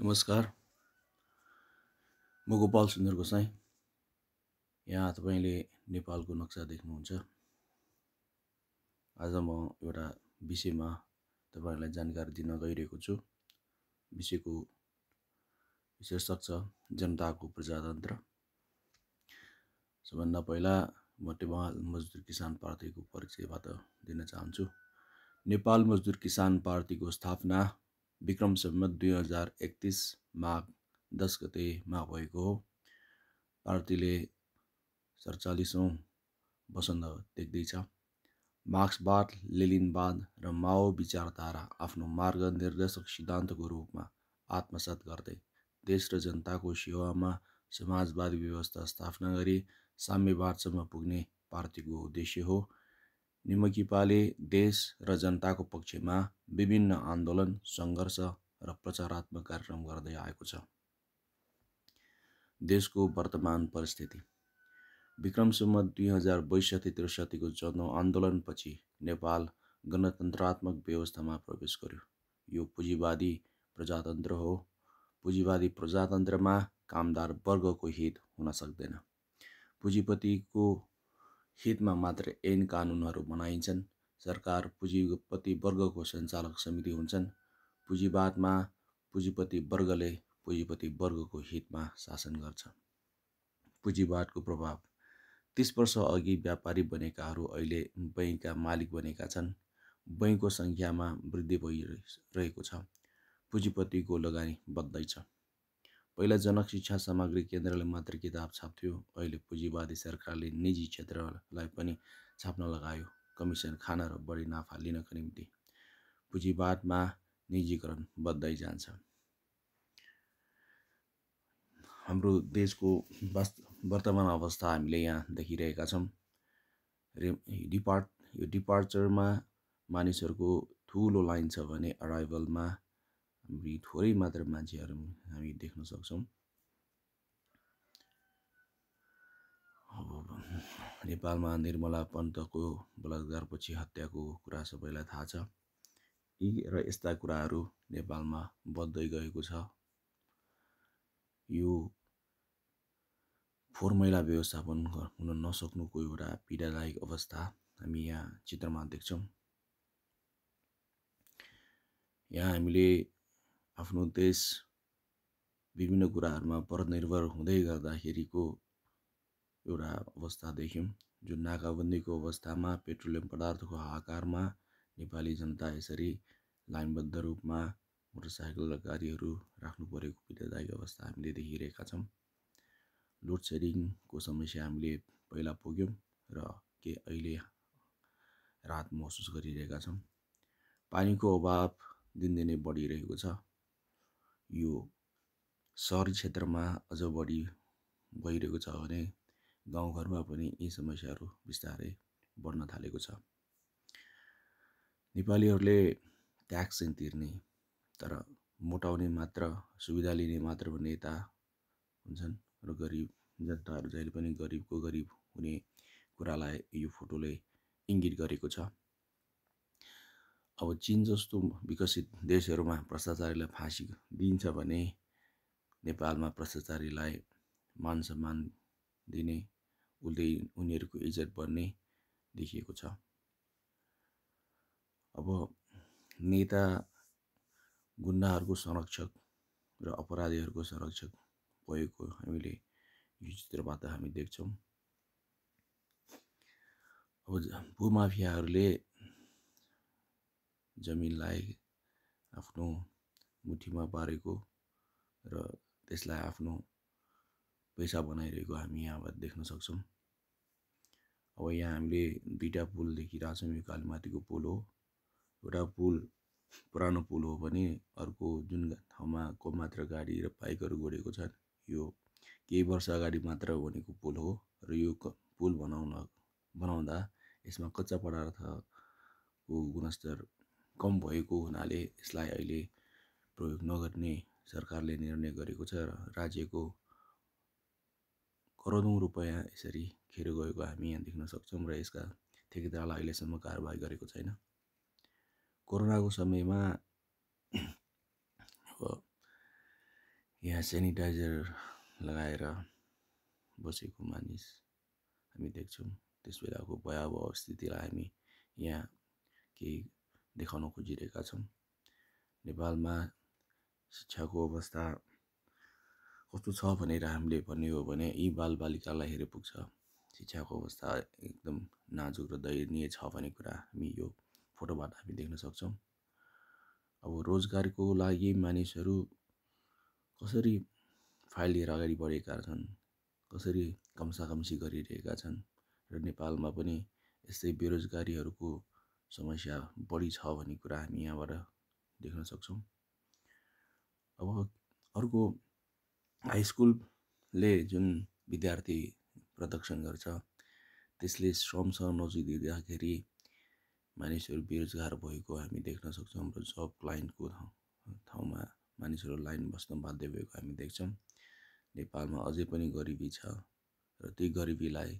नमस्कार म गोपाल सुन्दर गोसाई यहाँ तपाईँले नेपालको नक्सा देख्नुहुन्छ आज म एउटा विषयमा तपाईँहरूलाई जानकारी दिन गइरहेको छु विषयको शीर्षक छ जनताको प्रजातन्त्र सबभन्दा पहिला म नेपाल मजदुर किसान पार्टीको परिचयबाट दिन चाहन्छु नेपाल मजदुर किसान पार्टीको स्थापना विक्रम सम्म दुई हजार एकतिस माघ दस गतेमा भएको हो पार्टीले सडचालिसौँ वसन्त देख्दैछ मार्क्सवाद लेलिनवाद र माओ विचारधारा आफ्नो मार्ग निर्देशक सिद्धान्तको रूपमा आत्मसात गर्दै देश र जनताको सेवामा समाजवादी व्यवस्था स्थापना गरी साम्यवादसम्म पुग्ने पार्टीको उद्देश्य हो निमकिपाले देश र जनताको पक्षमा विभिन्न आन्दोलन सङ्घर्ष र प्रचारात्मक कार्यक्रम गर्दै आएको छ देशको वर्तमान परिस्थिति विक्रमसम्म दुई हजार बैसठी त्रिसठीको जन नेपाल गणतन्त्रात्मक व्यवस्थामा प्रवेश गर्यो यो पुँजीवादी प्रजातन्त्र हो पुँजीवादी प्रजातन्त्रमा कामदार वर्गको हित हुन सक्दैन पुँजीपतिको हितमा मात्र ऐन कानुनहरू बनाइन्छन् सरकार पुँजीपति वर्गको सञ्चालक समिति हुन्छन् पुँजीवादमा पुँजीपति वर्गको हितमा शासन गर्छ पुँजीवादको प्रभाव तिस वर्ष अघि व्यापारी बनेकाहरू अहिले बैङ्कका मालिक बनेका छन् बैङ्कको सङ्ख्यामा वृद्धि भइरहेको छ पुँजीपतिको लगानी बढ्दैछ पहिला जनक शिक्षा सामग्री केन्द्रले मात्र किताब छाप्थ्यो अहिले पुँजीवादी सरकारले निजी क्षेत्रलाई पनि छाप्न लगायो कमिसन खान र बढी नाफा लिनको निम्ति पुँजीवादमा निजीकरण बढ्दै जान्छ हाम्रो देशको वर्तमान अवस्था हामीले यहाँ देखिरहेका छौँ रे डिपार्ट यो डिपार्चरमा मानिसहरूको ठुलो लाइन छ भने अराइभलमा हामी थोरै मात्र मान्छेहरू हामी देख्न सक्छौँ अब नेपालमा निर्मला पन्तको बलात्कारपछि हत्याको कुरा सबैलाई थाहा छ यी र यस्ता कुराहरू नेपालमा बद्दै गएको छ यो फोहोर मैला व्यवस्थापन हुन नसक्नुको एउटा पीडादायक अवस्था हामी यहाँ चित्रमा देख्छौँ यहाँ हामीले आफ्नो देश विभिन्न कुराहरूमा परनिर्भर हुँदै गर्दाखेरिको एउटा अवस्था देख्यौँ जुन नाकाबन्दीको अवस्थामा पेट्रोलियम पदार्थको हाकारमा नेपाली जनता यसरी लाइनबद्ध रूपमा मोटरसाइकल र गाडीहरू राख्नु परेको पीडादायी अवस्था हामीले देखिरहेका छौँ लोड सेडिङको समस्या हामीले पहिला पुग्यौँ र के अहिले राहत महसुस गरिरहेका छौँ पानीको अभाव दिनदिनै बढिरहेको छ यो सहरी क्षेत्रमा अझ बढी भइरहेको छ भने गाउँघरमा पनि यी समस्याहरू बिस्तारै बढ्न थालेको छ नेपालीहरूले ट्याक्स चाहिँ तिर्ने तर मोटाउने मात्र सुविधा लिने मात्र भन्ने यता हुन्छन् र गरिब जनताहरू जहिले पनि गरिबको गरिब हुने कुरालाई यो फोटोले इङ्गित गरेको छ अब चिन जस्तो विकसित देशहरूमा भ्रष्टाचारीलाई फाँसी दिइन्छ भने नेपालमा भ्रष्टाचारीलाई मान सम्मान दिने उसले उनीहरूको इज्जत बढ्ने देखिएको छ अब नेता गुन्डाहरूको संरक्षक र अपराधीहरूको संरक्षक भएको हामीले यो चित्रबाट हामी देख्छौँ अब भूमाफियाहरूले जमिनलाई आफ्नो मुठीमा पारेको र त्यसलाई आफ्नो पैसा बनाइरहेको हामी यहाँबाट देख्न सक्छौँ अब यहाँ हामीले दुईवटा पुल देखिरहेछौँ यो कालीमाटीको पुल हो एउटा पुल पुरानो पुल हो भने अर्को जुन ठाउँमा को मात्र गाडी र बाइकहरू गोडेको छन् यो केही वर्ष अगाडि मात्र बनेको पुल हो र यो पुल बनाउन बनाउँदा यसमा कच्चा पदार्थको गुणस्तर कम भएको हुनाले यसलाई अहिले प्रयोग नगर्ने सरकारले निर्णय गरेको छ र राज्यको करोडौँ रुपियाँ यसरी खेर गएको हामी यहाँ देख्न सक्छौँ र यसका ठेकेदारलाई अहिलेसम्म कारवाही गरेको छैन कोरोनाको समयमा अब यहाँ सेनिटाइजर लगाएर बसेको मानिस हामी देख्छौँ त्यस बेलाको भयावह स्थितिलाई हामी यहाँ केही देखाउन खोजिरहेका छौँ नेपालमा शिक्षाको अवस्था कस्तो छ भनेर हामीले भन्ने हो भने यी बालबालिकालाई हेरे पुग्छ शिक्षाको अवस्था एकदम नाजुक र दयनीय छ भन्ने कुरा हामी यो फोटोबाट हामी देख्न सक्छौँ अब रोजगारीको लागि मानिसहरू कसरी फाइल लिएर अगाडि बढेका छन् कसरी कमसाकमसी गरिरहेका छन् र नेपालमा पनि यस्तै बेरोजगारीहरूको समस्या बढी छ भन्ने कुरा हामी यहाँबाट देख्न सक्छौँ अब अर्को हाई स्कुलले जुन विद्यार्थी प्रदर्शन गर्छ त्यसले श्रमसँग दिँदाखेरि मानिसहरू बेरोजगार भएको हामी देख्न सक्छौँ र जब लाइनको ठाउँमा मानिसहरू लाइन बस्न बाध्य भएको हामी देख्छौँ नेपालमा अझै पनि गरिबी छ र त्यही गरिबीलाई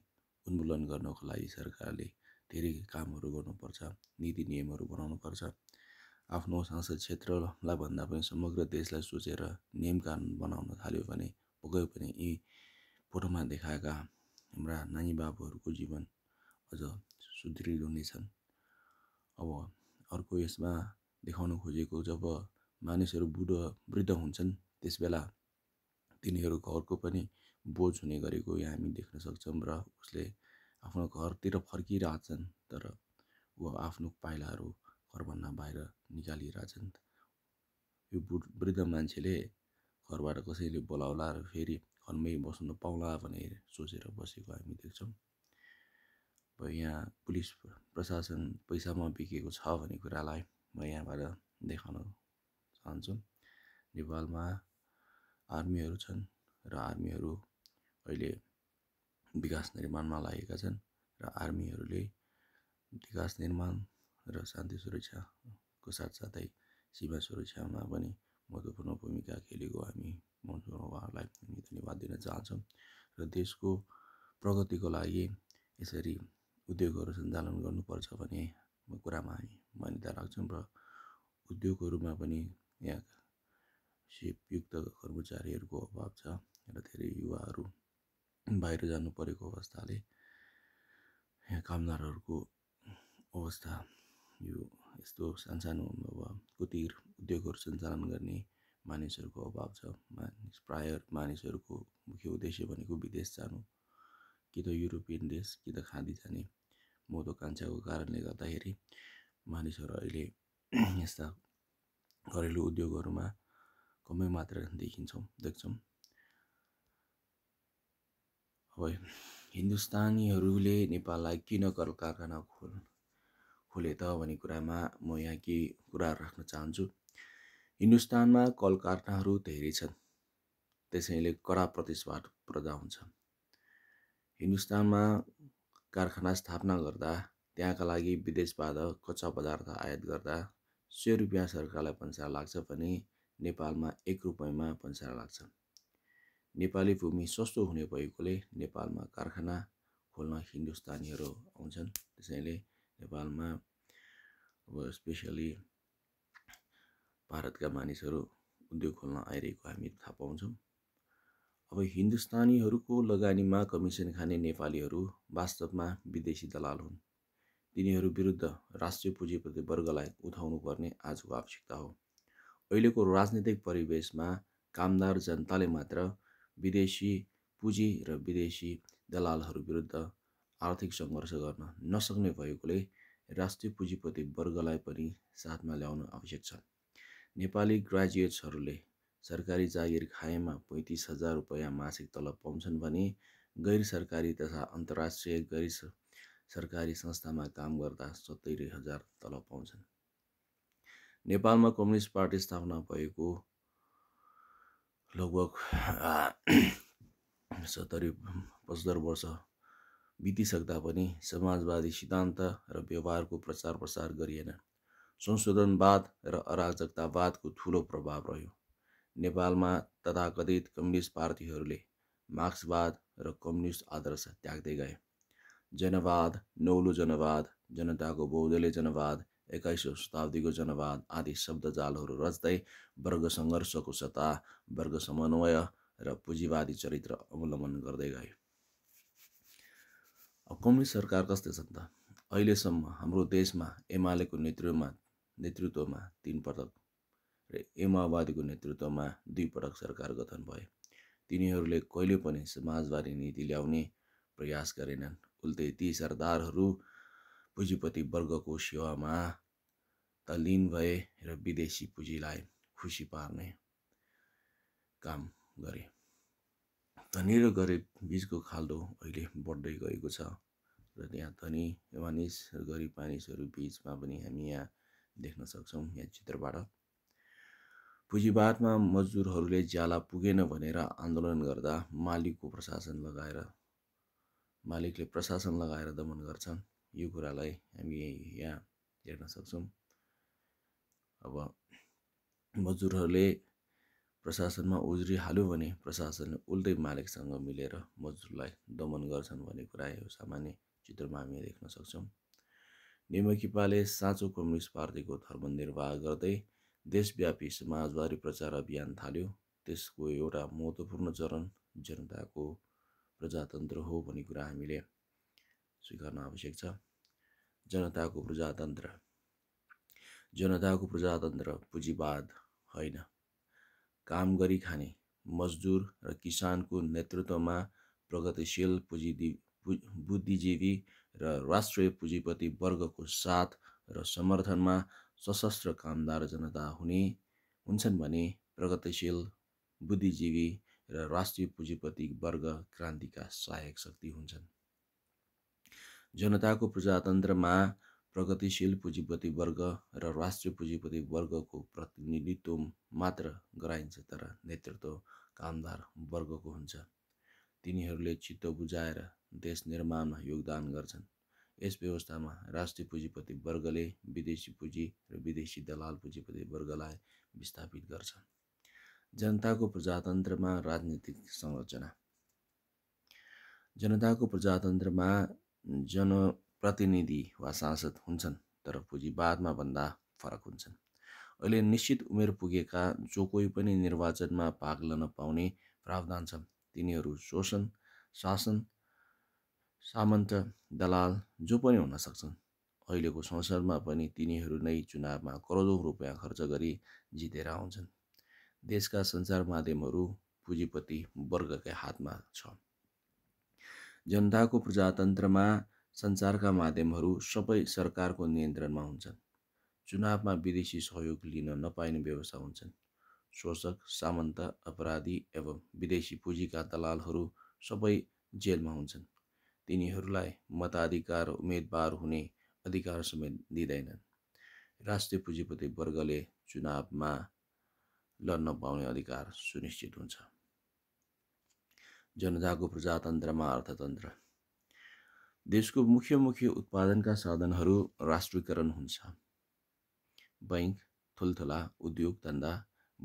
उन्मूलन गर्नको लागि सरकारले धेरै कामहरू गर्नुपर्छ नीति नियमहरू बनाउनुपर्छ आफ्नो सांसद क्षेत्रलाई भन्दा पनि समग्र देशलाई सोचेर नियम कानुन बनाउन थाल्यो भने पक्कै पनि यी फोटोमा देखाएका हाम्रा नानी बाबुहरूको जीवन अझ सुदृढ हुनेछन् अब अर्को यसमा देखाउन खोजेको जब मानिसहरू बुढो वृद्ध हुन्छन् त्यसबेला तिनीहरू घरको पनि बोझ हुने गरेको यहाँ हामी देख्न सक्छौँ र उसले आफ्नो घरतिर फर्किरहेछन् तर ऊ आफ्नो पाइलाहरू घरभन्दा बाहिर निकालिरहेछन् यो बुढ वृद्ध मान्छेले घरबाट कसैले बोलाउला र फेरि घरमै बस्नु पाउला भनेर सोचेर बसेको हामी देख्छौँ अब यहाँ पुलिस प्रशासन पैसामा बिकेको छ भन्ने कुरालाई म यहाँबाट देखाउन चाहन्छु नेपालमा आर्मीहरू छन् र आर्मीहरू अहिले विकास निर्माणमा लागेका छन् र आर्मीहरूले विकास निर्माण र शान्ति सुरक्षाको साथसाथै सीमा सुरक्षामा पनि महत्त्वपूर्ण भूमिका खेलेको हामी उहाँहरूलाई हामी धन्यवाद दिन चाहन्छौँ र देशको प्रगतिको लागि यसरी उद्योगहरू सञ्चालन गर्नुपर्छ भन्ने कुरामा हामी मान्यता राख्छौँ र उद्योगहरूमा पनि यहाँ सिपयुक्त कर्मचारीहरूको अभाव छ र धेरै युवाहरू बाहिर जानु परेको अवस्थाले यहाँ कामदारहरूको अवस्था यो यस्तो सानसानो अब कुटीर उद्योगहरू सञ्चालन गर्ने मानिसहरूको अभाव छ मानिस प्राय मानिसहरूको मुख्य उद्देश्य भनेको विदेश जानु कि त युरोपियन देश कि त खाँदी जाने कान्छाको कारणले गर्दाखेरि मानिसहरू अहिले यस्ता घरेलु उद्योगहरूमा कमै मात्रा देखिन्छौँ देख्छौँ अब हिन्दुस्तानीहरूले नेपाललाई किन कल कारखाना खोल खोले त भन्ने कुरामा म यहाँ के कुरा राख्न चाहन्छु हिन्दुस्तानमा कल कारखानाहरू धेरै छन् त्यसैले कडा प्रतिस्पर्धा प्रदा हुन्छ हिन्दुस्तानमा कारखाना स्थापना गर्दा त्यहाँका लागि विदेशबाट कच्चा पदार्थ आयात गर्दा सय रुपियाँ सरकारलाई पन्सार लाग्छ भने नेपालमा एक रुपियाँमा पन्सार लाग्छ नेपाली भूमि सस्तो हुने भएकोले नेपालमा कारखाना खोल्न हिन्दुस्तानीहरू आउँछन् त्यसैले नेपालमा अब स्पेसली भारतका मानिसहरू उद्योग खोल्न आइरहेको हामी थाहा पाउँछौँ अब हिन्दुस्तानीहरूको लगानीमा कमिसन खाने नेपालीहरू वास्तवमा विदेशी दलाल हुन् तिनीहरू विरुद्ध राष्ट्रिय पुँजीपति वर्गलाई उठाउनु पर्ने आजको आवश्यकता हो अहिलेको राजनीतिक परिवेशमा कामदार जनताले मात्र विदेशी पुँजी र विदेशी दलालहरू विरुद्ध आर्थिक सङ्घर्ष गर्न नसक्ने भएकोले राष्ट्रिय पुँजीपति वर्गलाई पनि साथमा ल्याउन आवश्यक छ नेपाली ग्रेजुएट्सहरूले सरकारी जागिर खाएमा पैँतिस हजार रुपियाँ मासिक तलब पाउँछन् भने गैर सरकारी तथा अन्तर्राष्ट्रिय गैर सरकारी संस्थामा काम गर्दा सत्तरी हजार तलब पाउँछन् नेपालमा कम्युनिस्ट पार्टी स्थापना भएको लगभग सत्तरी पचहत्तर वर्ष बितिसक्दा पनि समाजवादी सिद्धान्त र व्यवहारको प्रचार प्रसार गरिएन संशोधनवाद र अराजकतावादको ठुलो प्रभाव रह्यो नेपालमा तथाकथित कम्युनिस्ट पार्टीहरूले मार्क्सवाद र कम्युनिस्ट आदर्श त्याग्दै गए जनवाद नौलो जनवाद जनताको बौद्धले जनवाद एक्काइसौँ शताब्दीको जनवाद आदि शब्द शब्दजालहरू रच्दै वर्ग सङ्घर्षको सत्ता वर्ग समन्वय र पुँजीवादी चरित्र अवलम्बन गर्दै गए अब कम्युनिस्ट सरकार कस्तै छन् त अहिलेसम्म हाम्रो देशमा एमालेको नेतृत्वमा नेतृत्वमा तिन पटक र एमावादीको नेतृत्वमा दुई पटक सरकार गठन भए तिनीहरूले कहिले पनि समाजवादी नीति ल्याउने प्रयास गरेनन् उल्टै ती सरदारहरू वर्गको सेवामा तल्लीन भए र विदेशी पुँजीलाई खुसी पार्ने काम गरे धनी र गरिब बिचको खाल्डो अहिले बढ्दै गएको छ र त्यहाँ धनी मानिस र गरिब मानिसहरू बिचमा पनि हामी यहाँ देख्न सक्छौँ यहाँ चित्रबाट पुँजीवादमा मजदुरहरूले ज्याला पुगेन भनेर आन्दोलन गर्दा मालिकको प्रशासन लगाएर मालिकले प्रशासन लगाएर दमन गर्छन् यो कुरालाई हामी यहाँ हेर्न सक्छौँ अब मजदुरहरूले प्रशासनमा उजुरी हाल्यो भने प्रशासनले उल्टै मालिकसँग मिलेर मजदुरलाई दमन गर्छन् भन्ने कुरा यो सामान्य चित्रमा हामी देख्न सक्छौँ नेमकिपाले साँचो कम्युनिस्ट पार्टीको धर्मनिर्वाह गर्दै देशव्यापी समाजवादी प्रचार अभियान थाल्यो त्यसको एउटा महत्त्वपूर्ण चरण जनताको प्रजातन्त्र हो भन्ने कुरा हामीले स्वीकार्न आवश्यक छ जनताको प्रजातन्त्र जनताको प्रजातन्त्र पुँजीवाद होइन काम गरी खाने मजदुर र किसानको नेतृत्वमा प्रगतिशील पुँजी बुद्धिजीवी र राष्ट्रिय पुँजीपति वर्गको साथ र समर्थनमा सशस्त्र कामदार जनता हुने हुन्छन् भने प्रगतिशील बुद्धिजीवी र राष्ट्रिय पुँजीपति वर्ग क्रान्तिका सहायक शक्ति हुन्छन् जनताको प्रजातन्त्रमा प्रगतिशील पुँजीपति वर्ग र राष्ट्रिय पुँजीपति वर्गको प्रतिनिधित्व मात्र गराइन्छ तर नेतृत्व कामदार वर्गको हुन्छ तिनीहरूले चित्त बुझाएर देश निर्माणमा योगदान गर्छन् यस व्यवस्थामा राष्ट्रिय पुँजीपति वर्गले विदेशी पुँजी र विदेशी दलाल पुँजीपति वर्गलाई विस्थापित गर्छ जनताको प्रजातन्त्रमा राजनीतिक संरचना जनताको प्रजातन्त्रमा जनप्रतिनिधि वा सांसद हुन्छन् तर पुँजीवादमा भन्दा फरक हुन्छन् अहिले निश्चित उमेर पुगेका जो कोही पनि निर्वाचनमा भाग लिन पाउने प्रावधान छ तिनीहरू शोषण शासन सामन्त दलाल जो पनि हुन सक्छन् अहिलेको संसदमा पनि तिनीहरू नै चुनावमा करोडौँ रुपियाँ खर्च गरी जितेर आउँछन् देशका सञ्चार माध्यमहरू पुँजीपति वर्गकै हातमा छ जनताको प्रजातन्त्रमा सञ्चारका माध्यमहरू सबै सरकारको नियन्त्रणमा हुन्छन् चुनावमा विदेशी सहयोग लिन नपाइने व्यवस्था हुन्छन् शोषक सामन्त अपराधी एवं विदेशी पुँजीका दलालहरू सबै जेलमा हुन्छन् तिनीहरूलाई मताधिकार उम्मेदवार हुने अधिकार समेत दिँदैनन् राष्ट्रिय पुँजीपति वर्गले चुनावमा लड्न पाउने अधिकार सुनिश्चित हुन्छ जनताको प्रजातन्त्रमा अर्थतन्त्र देशको मुख्य मुख्य उत्पादनका साधनहरू राष्ट्रियकरण हुन्छ बैङ्क ठुल्ठुला उद्योग धन्दा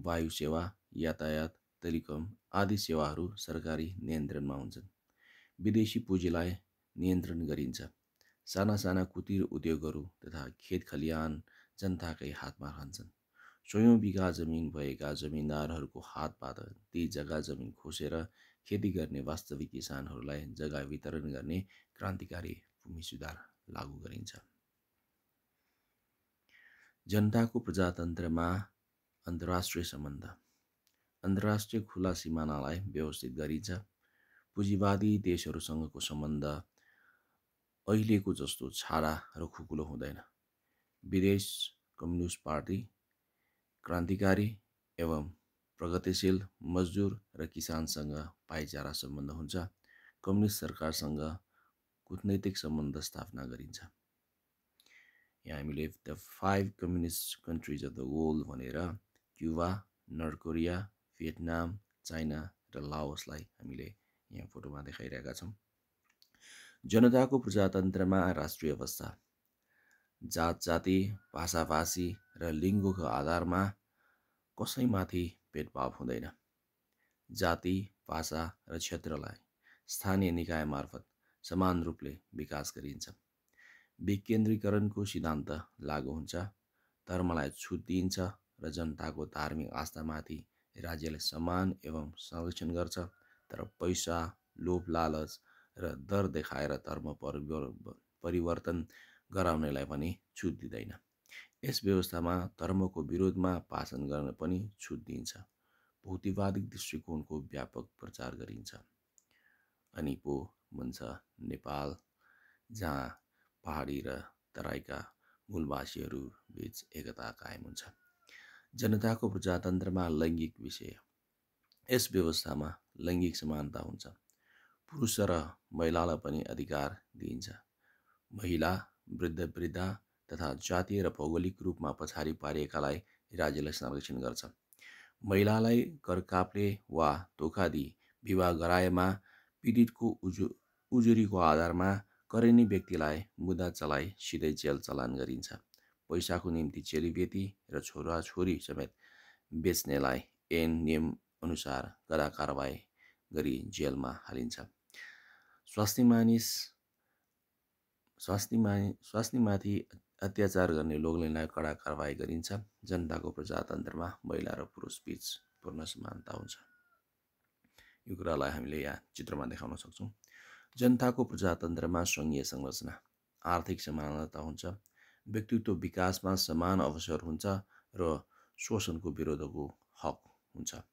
वायु सेवा यातायात टेलिकम आदि सेवाहरू सरकारी नियन्त्रणमा हुन्छन् विदेशी पुँजीलाई नियन्त्रण गरिन्छ साना साना कुटीर उद्योगहरू तथा खेत खलियान जनताकै हातमा रहन्छन् स्वयं बिघा जमिन भएका जमिनदारहरूको हातबाट ती जग्गा जमिन खोसेर खेती गर्ने वास्तविक किसानहरूलाई जग्गा वितरण गर्ने क्रान्तिकारी भूमि सुधार लागू गरिन्छ जनताको प्रजातन्त्रमा अन्तर्राष्ट्रिय सम्बन्ध अन्तर्राष्ट्रिय खुला सिमानालाई व्यवस्थित गरिन्छ पुँजीवादी देशहरूसँगको सम्बन्ध अहिलेको जस्तो छाडा र खुकुलो हुँदैन विदेश कम्युनिस्ट पार्टी क्रान्तिकारी एवं प्रगतिशील मजदुर र किसानसँग भाइचारा सम्बन्ध हुन्छ कम्युनिस्ट सरकारसँग कुटनैतिक सम्बन्ध स्थापना गरिन्छ यहाँ हामीले the five communist countries of the world भनेर Cuba North Korea Vietnam China र लाओसलाई हामीले यहाँ फोटोमा देखाइरहेका छौँ जनताको प्रजातन्त्रमा राष्ट्रिय अवस्था जात जाति भाषाभाषी र लिङ्गको आधारमा कसैमाथि भेदभाव हुँदैन जाति भाषा र क्षेत्रलाई स्थानीय निकाय मार्फत समान रूपले विकास गरिन्छ विकेन्द्रीकरणको सिद्धान्त लागु हुन्छ धर्मलाई छुट दिइन्छ र जनताको धार्मिक आस्थामाथि राज्यले समान एवं संरक्षण गर्छ तर पैसा लोभ लालच र दर देखाएर धर्म परिवर्तन गराउनेलाई पनि छुट दिँदैन यस व्यवस्थामा धर्मको विरोधमा भाषण गर्न पनि छुट दिइन्छ भौतिकवादी दृष्टिकोणको व्यापक प्रचार गरिन्छ अनि पो भन्छ नेपाल जहाँ पहाडी र तराईका मूलवासीहरू बिच एकता कायम हुन्छ जनताको प्रजातन्त्रमा लैङ्गिक विषय यस व्यवस्थामा लैङ्गिक समानता हुन्छ पुरुष र महिलालाई पनि अधिकार दिइन्छ महिला वृद्ध वृद्धा तथा जातीय र भौगोलिक रूपमा पछाडि पारिएकालाई राज्यले संरक्षण गर्छ महिलालाई करकापले वा धोका धोखादी विवाह गराएमा पीडितको उजु उजुरीको आधारमा करेनी व्यक्तिलाई मुद्दा चलाइ सिधै जेल चलान गरिन्छ पैसाको निम्ति चेलीबेटी र छोरा छोरी समेत बेच्नेलाई एन नियम अनुसार कडा कारवाही गरी जेलमा हालिन्छ स्वास्नी मानिस स्वास्नी मानि स्वास्नीमाथि अत्याचार गर्ने लोग्नेलाई कडा कारवाही गरिन्छ जनताको प्रजातन्त्रमा महिला र पुरुष पुरुषबीच पूर्ण समानता हुन्छ यो कुरालाई हामीले यहाँ चित्रमा देखाउन सक्छौँ जनताको प्रजातन्त्रमा सङ्घीय संरचना आर्थिक समानता हुन्छ व्यक्तित्व विकासमा समान अवसर हुन्छ र शोषणको विरोधको हक हुन्छ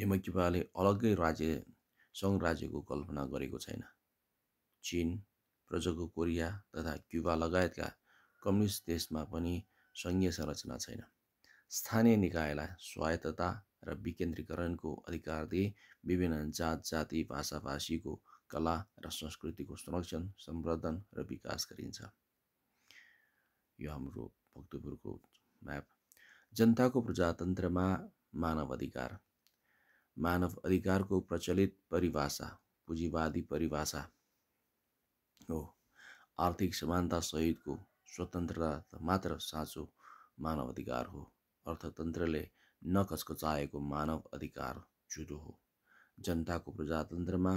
नेमकिपाले अलग्गै राज्य सङ्घ राज्यको कल्पना गरेको छैन चिन प्रजको कोरिया तथा क्युबा लगायतका कम्युनिस्ट देशमा पनि सङ्घीय संरचना छैन स्थानीय निकायलाई स्वायत्तता र विकेन्द्रीकरणको अधिकार दिए विभिन्न जात जाति भाषाभाषीको कला र संस्कृतिको संरक्षण संवर्धन र विकास गरिन्छ यो हाम्रो भक्तपुरको म्याप जनताको प्रजातन्त्रमा मानव अधिकार मानव अधिकारको प्रचलित परिभाषा पुँजीवादी परिभाषा हो आर्थिक समानता सहितको स्वतन्त्रता मात्र साँचो मानव अधिकार हो अर्थतन्त्रले चाहेको मानव अधिकार जुदो हो जनताको प्रजातन्त्रमा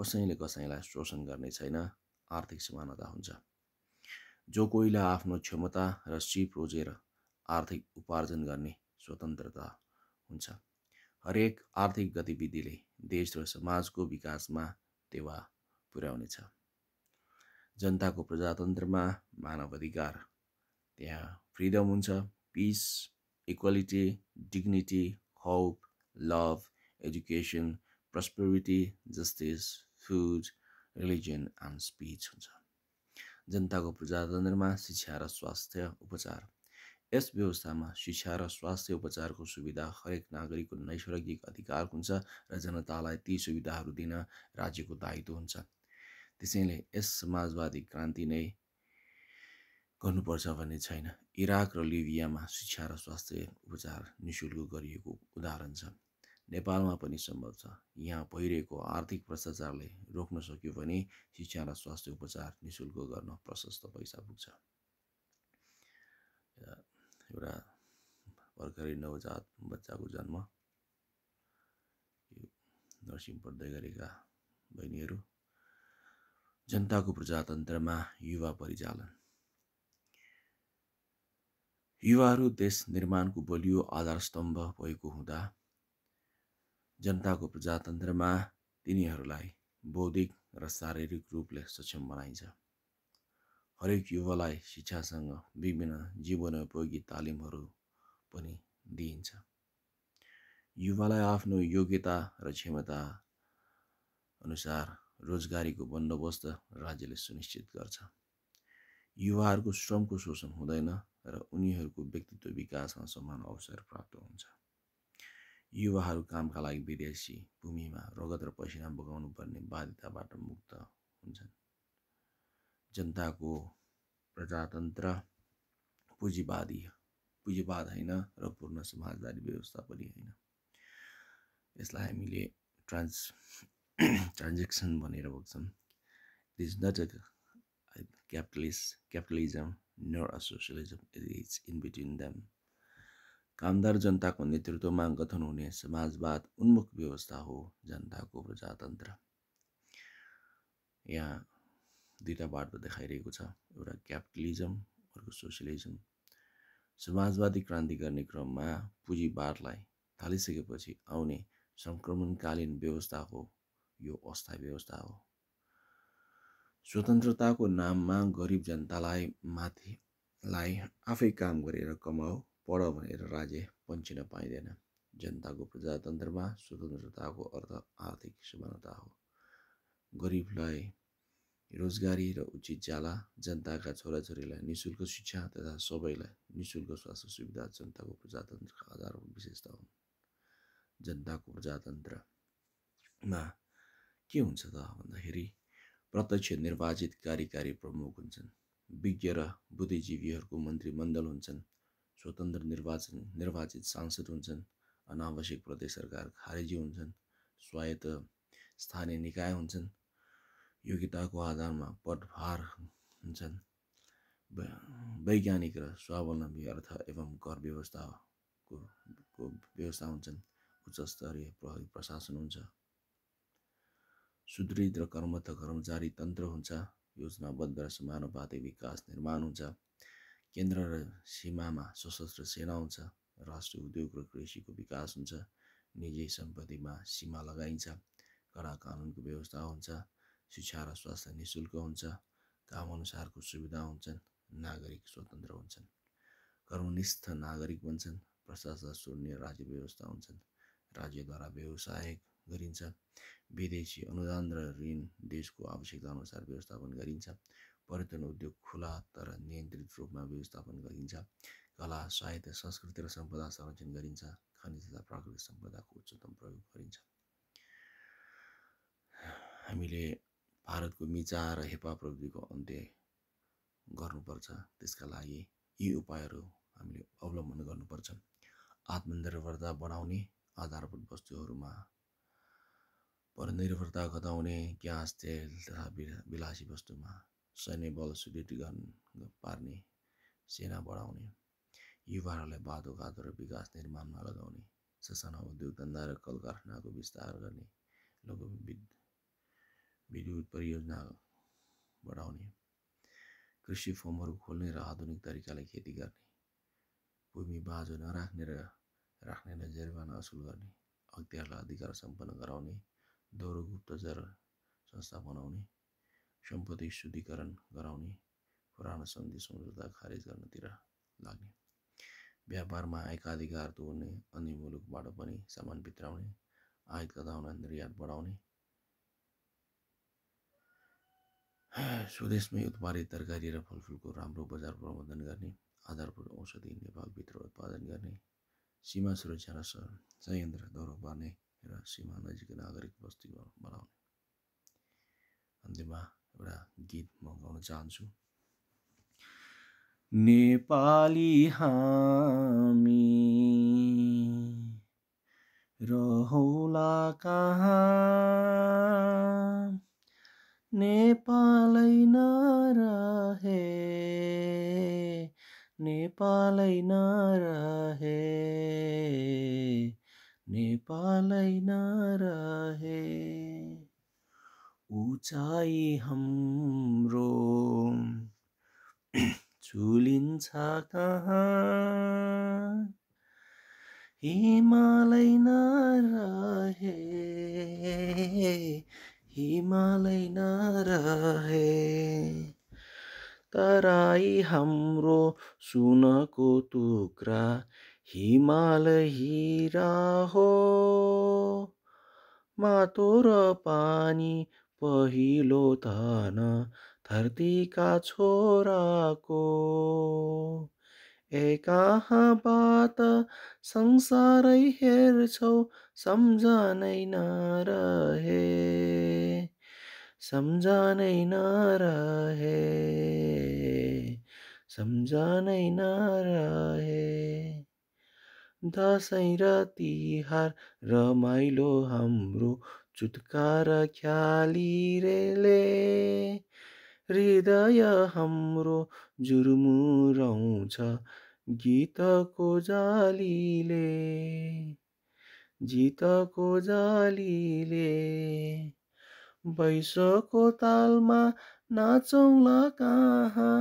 कसैले कसैलाई शोषण गर्ने छैन आर्थिक समानता हुन्छ जो कोहीलाई आफ्नो क्षमता र सिप रोजेर आर्थिक उपार्जन गर्ने स्वतन्त्रता हुन्छ हरेक आर्थिक गतिविधिले देश र समाजको विकासमा टेवा पुर्याउनेछ जनताको प्रजातन्त्रमा मानव अधिकार त्यहाँ फ्रिडम हुन्छ peace equality dignity hope love education prosperity justice food religion and speech हुन्छ जनताको प्रजातन्त्रमा शिक्षा र स्वास्थ्य उपचार यस व्यवस्थामा शिक्षा र स्वास्थ्य उपचारको सुविधा हरेक नागरिकको नैसर्गिक अधिकार हुन्छ र जनतालाई ती सुविधाहरू दिन राज्यको दायित्व हुन्छ त्यसैले यस समाजवादी क्रान्ति नै गर्नुपर्छ भन्ने छैन इराक र लिबियामा शिक्षा र स्वास्थ्य उपचार नि शुल्क गरिएको उदाहरण छ नेपालमा पनि सम्भव छ यहाँ भइरहेको आर्थिक भ्रष्टाचारले रोक्न सक्यो भने शिक्षा र स्वास्थ्य उपचार नि शुल्क गर्न प्रशस्त पैसा पुग्छ एउटा भर्खरै नवजात बच्चाको जन्म नर्सिङ पढ्दै गरेका बहिनीहरू जनताको प्रजातन्त्रमा युवा परिचालन युवाहरू देश निर्माणको बलियो आधार स्तम्भ भएको हुँदा जनताको प्रजातन्त्रमा तिनीहरूलाई बौद्धिक र शारीरिक रूपले सक्षम बनाइन्छ हरेक युवालाई शिक्षासँग विभिन्न जीवनोपयोगी तालिमहरू पनि दिइन्छ युवालाई आफ्नो योग्यता र क्षमता अनुसार रोजगारीको बन्दोबस्त राज्यले सुनिश्चित गर्छ युवाहरूको श्रमको शोषण हुँदैन र उनीहरूको व्यक्तित्व विकासमा समान अवसर प्राप्त हुन्छ युवाहरू कामका लागि विदेशी भूमिमा रगत र पसिना बगाउनु पर्ने बाध्यताबाट मुक्त हुन्छन् जनताको प्रजातन्त्र पुँजीवादी पुँजीवाद होइन र पूर्ण समाजवादी व्यवस्था पनि होइन यसलाई हामीले ट्रान्स ट्रान्जेक्सन भनेर बोक्छन् is not a capitalist capitalism nor a it is in between them कामदार जनताको नेतृत्वमा गठन हुने समाजवाद उन्मुख व्यवस्था हो जनताको प्रजातन्त्र यहाँ दुईवटा बाटो देखाइरहेको छ एउटा क्यापिटलिजम अर्को सोसियलिजम समाजवादी क्रान्ति गर्ने क्रममा पुँजीवादलाई थालिसकेपछि आउने सङ्क्रमणकालीन व्यवस्था हो यो अस्थायी व्यवस्था हो स्वतन्त्रताको नाममा गरिब जनतालाई माथिलाई आफै काम गरेर कमाऊ पढ भनेर राज्य पन्चिन पाइँदैन जनताको प्रजातन्त्रमा स्वतन्त्रताको अर्थ आर्थिक समानता हो गरिबलाई रोजगारी र उचित जाला जनताका छोराछोरीलाई नि शुल्क शिक्षा तथा सबैलाई नि शुल्क स्वास्थ्य सुविधा जनताको प्रजातन्त्रका आधारभूत विशेषता हुन् जनताको प्रजातन्त्रमा के हुन्छ त भन्दाखेरि प्रत्यक्ष निर्वाचित कार्यकारी प्रमुख हुन्छन् विज्ञ र बुद्धिजीवीहरूको मन्त्रीमण्डल हुन्छन् स्वतन्त्र निर्वाचन निर्वाचित सांसद हुन्छन् अनावश्यक प्रदेश सरकार खारेजी हुन्छन् स्वायत्त स्थानीय निकाय हुन्छन् योग्यताको आधारमा पदभार हुन्छन् वैज्ञानिक र स्वावलम्बी अर्थ एवं कर व्यवस्थाको व्यवस्था हुन्छन् उच्चस्तरीय प्रहरी प्रशासन हुन्छ सुदृढ र कर्म कर्मचारी तन्त्र हुन्छ योजनाबद्ध र समानुपातिक विकास निर्माण हुन्छ केन्द्र र सीमामा सशस्त्र सेना हुन्छ राष्ट्रिय उद्योग र कृषिको विकास हुन्छ निजी सम्पत्तिमा सीमा लगाइन्छ कडा कानुनको व्यवस्था हुन्छ शिक्षा र स्वास्थ्य नि शुल्क हुन्छ कामअनुसारको सुविधा हुन्छन् नागरिक स्वतन्त्र हुन्छन् कर्मनिष्ठ नागरिक बन्छन् प्रशासन शून्य राज्य व्यवस्था हुन्छन् राज्यद्वारा व्यवसायिक गरिन्छ विदेशी अनुदान र ऋण देशको आवश्यकता अनुसार व्यवस्थापन गरिन्छ पर्यटन उद्योग खुला तर नियन्त्रित रूपमा व्यवस्थापन गरिन्छ कला साहित्य संस्कृति र सम्पदा संरक्षण गरिन्छ खनिज तथा प्राकृतिक सम्पदाको उच्चतम प्रयोग गरिन्छ हामीले भारतको मिचा र हेपा प्रविधिको अन्त्य गर्नुपर्छ त्यसका लागि यी उपायहरू हामीले अवलम्बन गर्नुपर्छ आत्मनिर्भरता बढाउने आधारभूत वस्तुहरूमा पर निर्भरता घटाउने ग्यास तेल तथा विलासी वस्तुमा सैन्य बल गर्न पार्ने सेना बढाउने युवाहरूलाई बाटोघाट र विकास निर्माणमा लगाउने ससाना उद्योग धन्दा र कल कारखानाको विस्तार गर्ने लघु विद्युत परियोजना बढाउने कृषि फर्महरू खोल्ने र आधुनिक तरिकाले खेती गर्ने भूमि बाँझो नराख्ने र राख्ने र जरिवाना असुल गर्ने अख्तियारलाई अधिकार सम्पन्न गराउने दौरो गुप्तचर संस्था बनाउने सम्पत्ति शुद्धिकरण गराउने पुरानो सन्धि सम्झौता खारेज गर्नतिर लाग्ने व्यापारमा आयका अधिकार तोड्ने अन्य मुलुकबाट पनि सामान भित्राउने आयात घटाउन निर्यात बढाउने स्वदेशमै उत्पादित तरकारी र फलफुलको राम्रो बजार प्रबन्धन गर्ने आधारभूत औषधि नेपालभित्र उत्पादन गर्ने सीमा सुरक्षा र संयन्त्र दौरो पार्ने एउटा सीमा नजिक नागरिक बस्ती बनाउने अन्त्यमा एउटा गीत म गाउन चाहन्छु नेपाली हामी रहौला कहाँ नेपालै नरहे नेपालै नरहे नेपालै नरहे उचाइ हाम्रो चुलिन्छ कहाँ हिमालय नरहे हिमालय नरहे तराई हाम्रो सुनको टुक्रा हिमाल हिरा हो माटो र पानी पहिलो न धरतीका छोराको ए बात संसारै हेर्छौ सम्झनै नरहे सम्झनै नरहे सम्झनै नरहे दसैँ र तिहार रमाइलो हाम्रो ख्याली रेले हृदय हाम्रो झुरमुराउँछ गीतको जालीले जितको जालीले वैशको तालमा नाचौँला कहाँ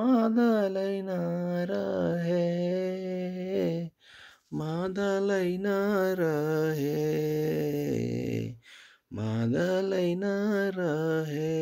मादलै नरहे మాదలైనారాహే మాదలైనారాహే